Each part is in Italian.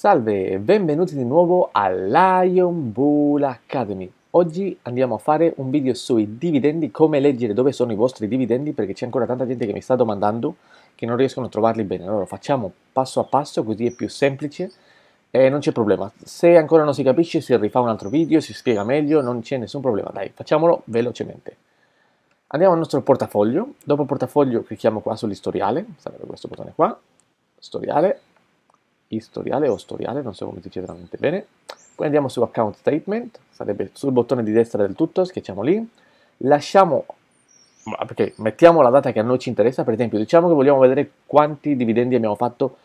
Salve e benvenuti di nuovo a Lion Bull Academy. Oggi andiamo a fare un video sui dividendi, come leggere dove sono i vostri dividendi perché c'è ancora tanta gente che mi sta domandando che non riescono a trovarli bene. Allora facciamo passo a passo così è più semplice e non c'è problema. Se ancora non si capisce si rifà un altro video, si spiega meglio, non c'è nessun problema. Dai, facciamolo velocemente. Andiamo al nostro portafoglio, dopo portafoglio clicchiamo qua sull'istoriale, sarebbe questo bottone qua, storiale, istoriale o storiale, non so come si dice veramente bene. Poi andiamo su account statement, sarebbe sul bottone di destra del tutto, schiacciamo lì. Lasciamo, perché mettiamo la data che a noi ci interessa, per esempio diciamo che vogliamo vedere quanti dividendi abbiamo fatto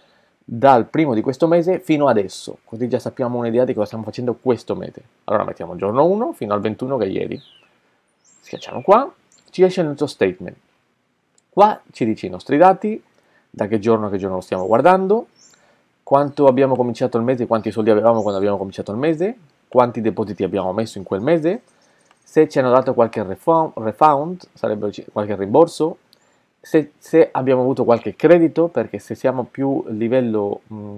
dal primo di questo mese fino adesso, così già sappiamo un'idea di cosa stiamo facendo questo mese. Allora mettiamo giorno 1 fino al 21 che è ieri. Schiacciamo qua, ci esce il nostro statement. Qua ci dice i nostri dati, da che giorno a che giorno lo stiamo guardando, quanto abbiamo cominciato il mese, quanti soldi avevamo quando abbiamo cominciato il mese, quanti depositi abbiamo messo in quel mese, se ci hanno dato qualche refund, refund sarebbe qualche rimborso, se, se, abbiamo avuto qualche credito, perché se siamo più livello mh, mm,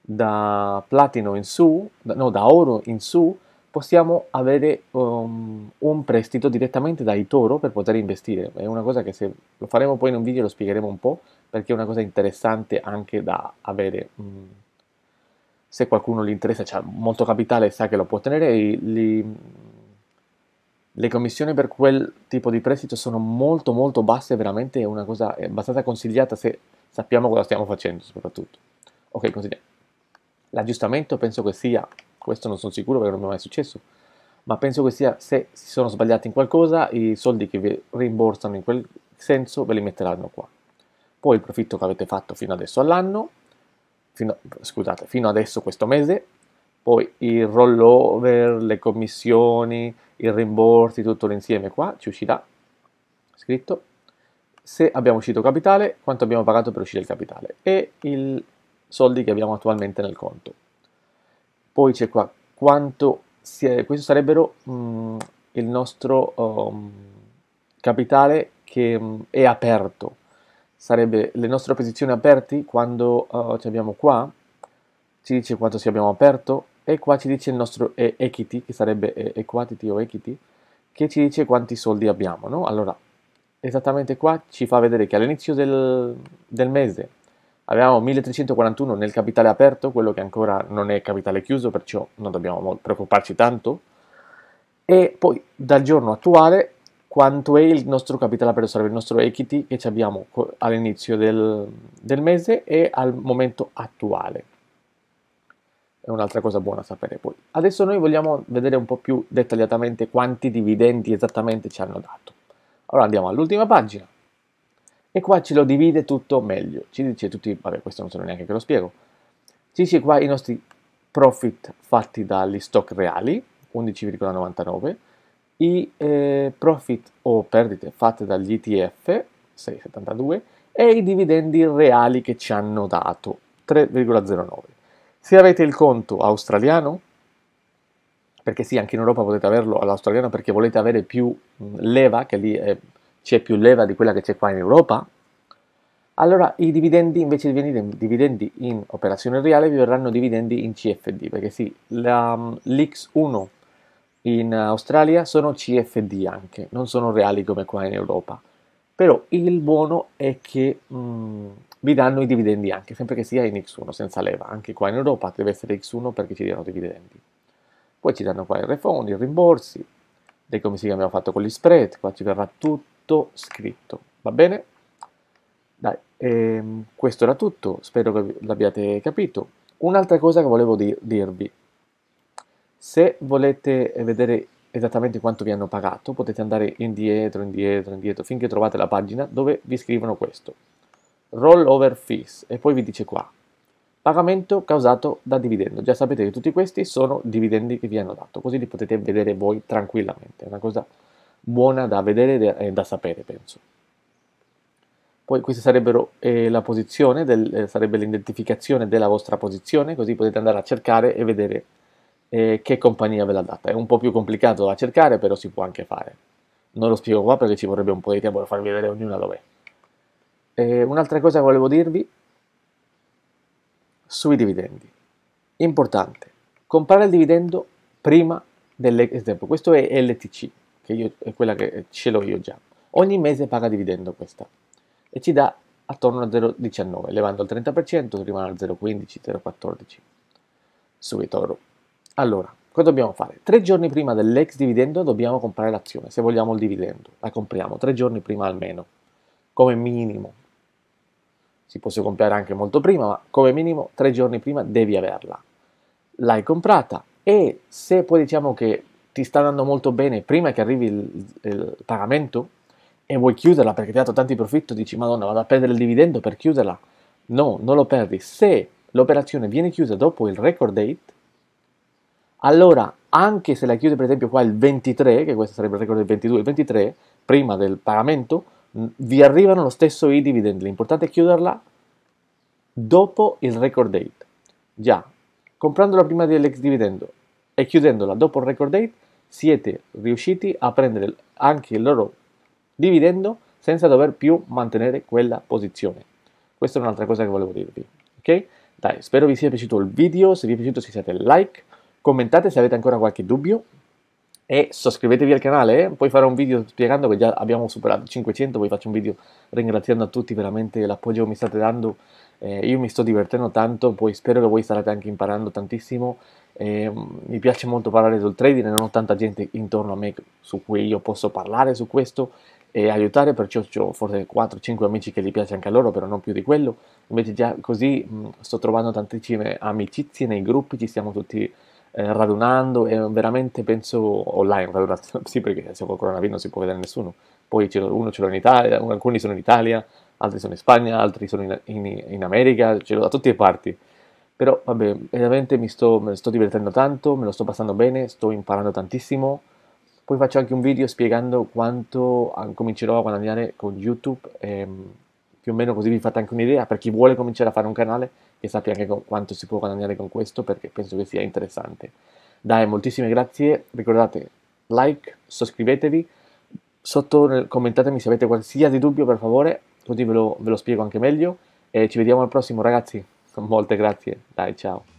da platino in su, da, no, da oro in su, possiamo avere um, un prestito direttamente dai toro per poter investire. È una cosa che se lo faremo poi in un video lo spiegheremo un po' perché è una cosa interessante anche da avere. Mm. Se qualcuno gli interessa, c'è molto capitale sa che lo può ottenere, li, le commissioni per quel tipo di prestito sono molto molto basse, veramente è una cosa abbastanza consigliata se sappiamo cosa stiamo facendo soprattutto. Ok, consigliamo. L'aggiustamento penso che sia questo non sono sicuro perché non mi è mai successo, ma penso che sia se si sono sbagliati in qualcosa, i soldi che vi rimborsano in quel senso ve li metteranno qua. Poi il profitto che avete fatto fino adesso all'anno, fino, scusate, fino adesso questo mese, poi il rollover, le commissioni, i rimborsi, tutto l'insieme qua ci uscirà scritto se abbiamo uscito capitale, quanto abbiamo pagato per uscire il capitale e i soldi che abbiamo attualmente nel conto. Poi c'è qua quanto si è, questo sarebbero mh, mm, il nostro um, capitale che mh, mm, è aperto. Sarebbe le nostre posizioni aperte quando uh, ci abbiamo qua, ci dice quanto ci abbiamo aperto e qua ci dice il nostro equity, che sarebbe eh, equity o equity, che ci dice quanti soldi abbiamo, no? Allora, esattamente qua ci fa vedere che all'inizio del, del mese Abbiamo 1341 nel capitale aperto, quello che ancora non è capitale chiuso, perciò non dobbiamo preoccuparci tanto. E poi dal giorno attuale quanto è il nostro capitale aperto, sarebbe il nostro equity che abbiamo all'inizio del, del mese e al momento attuale. È un'altra cosa buona sapere poi. Adesso noi vogliamo vedere un po' più dettagliatamente quanti dividendi esattamente ci hanno dato. Allora andiamo all'ultima pagina. E qua ce lo divide tutto meglio, ci dice tutti, vabbè questo non sono neanche che lo spiego, ci dice qua i nostri profit fatti dagli stock reali, 11,99, i eh, profit o perdite fatte dagli ETF, 6,72, e i dividendi reali che ci hanno dato, 3,09. Se avete il conto australiano, perché sì, anche in Europa potete averlo all'australiano perché volete avere più leva, che lì è c'è più leva di quella che c'è qua in Europa, allora i dividendi invece di venire in dividendi in operazione reale vi verranno dividendi in CFD, perché sì, mm, l'X1 in Australia sono CFD anche, non sono reali come qua in Europa. Però il buono è che mh, mm, vi danno i dividendi anche, sempre che sia in X1, senza leva. Anche qua in Europa deve essere X1 perché ci diano dividendi. Poi ci danno qua i refondi, i rimborsi, le come si abbiamo fatto con gli spread, qua ci verrà tutto tutto scritto, va bene? Dai, ehm, questo era tutto, spero che l'abbiate capito. Un'altra cosa che volevo dir dirvi, se volete vedere esattamente quanto vi hanno pagato, potete andare indietro, indietro, indietro, finché trovate la pagina dove vi scrivono questo. Rollover fees, e poi vi dice qua, pagamento causato da dividendo. Già sapete che tutti questi sono dividendi che vi hanno dato, così li potete vedere voi tranquillamente. È una cosa buona da vedere e da sapere, penso. Poi questa sarebbero eh, la posizione, del, eh, sarebbe l'identificazione della vostra posizione, così potete andare a cercare e vedere eh, che compagnia ve l'ha data. È un po' più complicato da cercare, però si può anche fare. Non lo spiego qua perché ci vorrebbe un po' di tempo per farvi vedere ognuna dov'è. un'altra cosa che volevo dirvi sui dividendi. Importante, comprare il dividendo prima dell'esempio. Questo è LTC, che io, è quella che eh, ce l'ho io già, ogni mese paga dividendo questa e ci dà attorno a 0,19, elevando il 30% rimane al 0,15, 0,14 Subito eToro. Allora, cosa dobbiamo fare? Tre giorni prima dell'ex dividendo dobbiamo comprare l'azione, se vogliamo il dividendo, la compriamo tre giorni prima almeno, come minimo. Si può comprare anche molto prima, ma come minimo tre giorni prima devi averla. L'hai comprata e se poi diciamo che ti sta andando molto bene prima che arrivi il, il pagamento e vuoi chiuderla perché ti ha dato tanti profitti, dici madonna vado a perdere il dividendo per chiuderla. No, non lo perdi. Se l'operazione viene chiusa dopo il record date, allora anche se la chiude per esempio qua il 23, che questo sarebbe il record del 22, il 23, prima del pagamento, vi arrivano lo stesso i dividendi. L'importante è chiuderla dopo il record date. Già, comprandola prima dell'ex dividendo e chiudendola dopo il record date, siete riusciti a prendere anche il loro dividendo senza dover più mantenere quella posizione. Questa è un'altra cosa che volevo dirvi, ok? Dai, spero vi sia piaciuto il video, se vi è piaciuto lasciate like, commentate se avete ancora qualche dubbio, e sottoscrivetevi al canale, eh? poi fare un video spiegando che già abbiamo superato 500, poi faccio un video ringraziando a tutti veramente l'appoggio che mi state dando, eh, io mi sto divertendo tanto, poi spero che voi starete anche imparando tantissimo, eh, mi piace molto parlare sul trading, non ho tanta gente intorno a me su cui io posso parlare su questo e aiutare, perciò ho forse 4-5 amici che gli piace anche a loro, però non più di quello, invece già così mh, sto trovando tantissime amicizie nei gruppi, ci siamo tutti eh, radunando e veramente penso online, radunazione, sì perché se col coronavirus non si può vedere nessuno, poi uno ce l'ho in Italia, alcuni sono in Italia, altri sono in Spagna, altri sono in, in, in America, ce l'ho da tutte le parti. Però vabbè, veramente mi sto, me sto divertendo tanto, me lo sto passando bene, sto imparando tantissimo. Poi faccio anche un video spiegando quanto ah, comincerò a guadagnare con YouTube. Ehm, più o meno così vi fate anche un'idea per chi vuole cominciare a fare un canale che sappia anche quanto si può guadagnare con questo perché penso che sia interessante. Dai, moltissime grazie, ricordate like, iscrivetevi, sotto commentatemi se avete qualsiasi dubbio per favore, così ve lo, ve lo spiego anche meglio e ci vediamo al prossimo ragazzi, molte grazie, dai ciao.